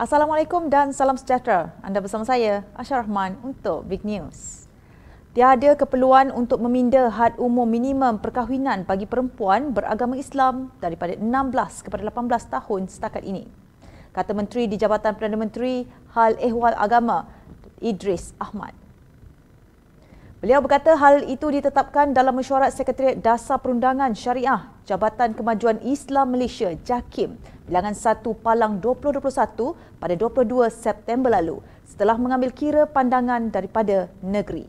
Assalamualaikum dan salam sejahtera. Anda bersama saya, Asyar Rahman untuk Big News. Tiada keperluan untuk meminda had umum minimum perkahwinan bagi perempuan beragama Islam daripada 16 kepada 18 tahun setakat ini. Kata Menteri di Jabatan Perdana Menteri Hal Ehwal Agama, Idris Ahmad. Beliau berkata hal itu ditetapkan dalam mesyuarat Sekretariat Dasar Perundangan Syariah Jabatan Kemajuan Islam Malaysia JAKIM bilangan 1 Palang 2021 pada 22 September lalu setelah mengambil kira pandangan daripada negeri.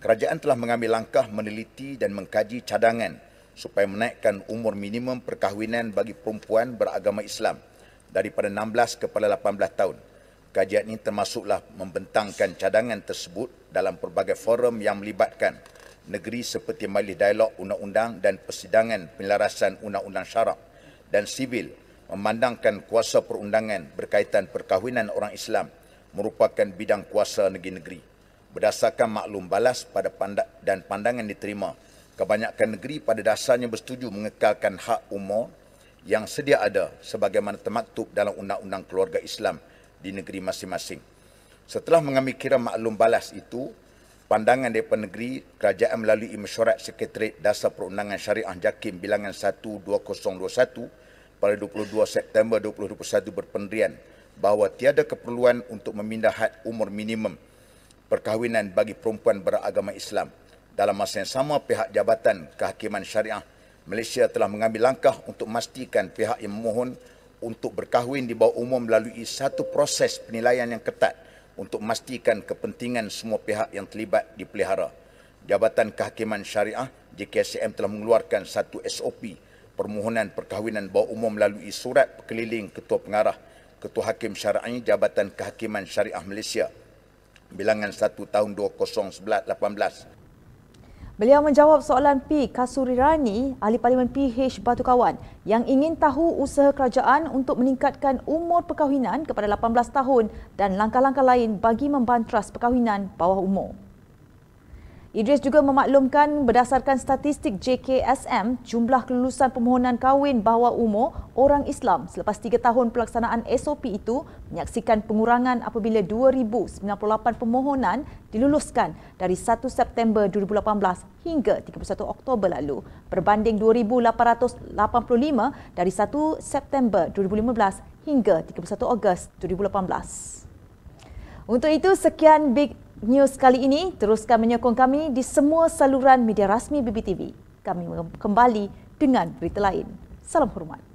Kerajaan telah mengambil langkah meneliti dan mengkaji cadangan supaya menaikkan umur minimum perkahwinan bagi perempuan beragama Islam daripada 16 kepada 18 tahun. Kajian ini termasuklah membentangkan cadangan tersebut dalam pelbagai forum yang melibatkan negeri seperti majlis dialog undang-undang dan persidangan penyelarasan undang-undang syarak dan sivil memandangkan kuasa perundangan berkaitan perkahwinan orang Islam merupakan bidang kuasa negeri-negeri. Berdasarkan maklum balas pada pandang dan pandangan diterima, kebanyakan negeri pada dasarnya bersetuju mengekalkan hak umur yang sedia ada sebagaimana termaktub dalam Undang-Undang Keluarga Islam 1979 di negeri masing-masing. Setelah mengambil kira maklum balas itu, pandangan daripada negeri, kerajaan melalui mesyuarat Sekretariat Dasar Perundangan Syariah Jakim bilangan 12021 pada 22 September 2021 berpendirian bahawa tiada keperluan untuk memindah had umur minimum perkahwinan bagi perempuan beragama Islam. Dalam masa yang sama, pihak Jabatan Kehakiman Syariah Malaysia telah mengambil langkah untuk memastikan pihak yang memohon untuk berkahwin di bawah umum melalui satu proses penilaian yang ketat untuk memastikan kepentingan semua pihak yang terlibat dipelihara. Jabatan Kehakiman Syariah JKSM telah mengeluarkan satu SOP permohonan perkahwinan bawah umum melalui surat keliling Ketua Pengarah Ketua Hakim Syar'i Jabatan Kehakiman Syariah Malaysia bilangan 1 tahun 2018. Beliau menjawab soalan P. Kasuri Rani, ahli parlimen PH Batu Kawan yang ingin tahu usaha kerajaan untuk meningkatkan umur perkahwinan kepada 18 tahun dan langkah-langkah lain bagi membantras perkahwinan bawah umur. Idris juga memaklumkan berdasarkan statistik JKSM, jumlah kelulusan permohonan kahwin bawa umur orang Islam selepas 3 tahun pelaksanaan SOP itu menyaksikan pengurangan apabila 2,098 permohonan diluluskan dari 1 September 2018 hingga 31 Oktober lalu berbanding 2,885 dari 1 September 2015 hingga 31 Ogos 2018. Untuk itu, sekian Big News kali ini, teruskan menyokong kami di semua saluran media rasmi BBTV. Kami kembali dengan berita lain. Salam hormat.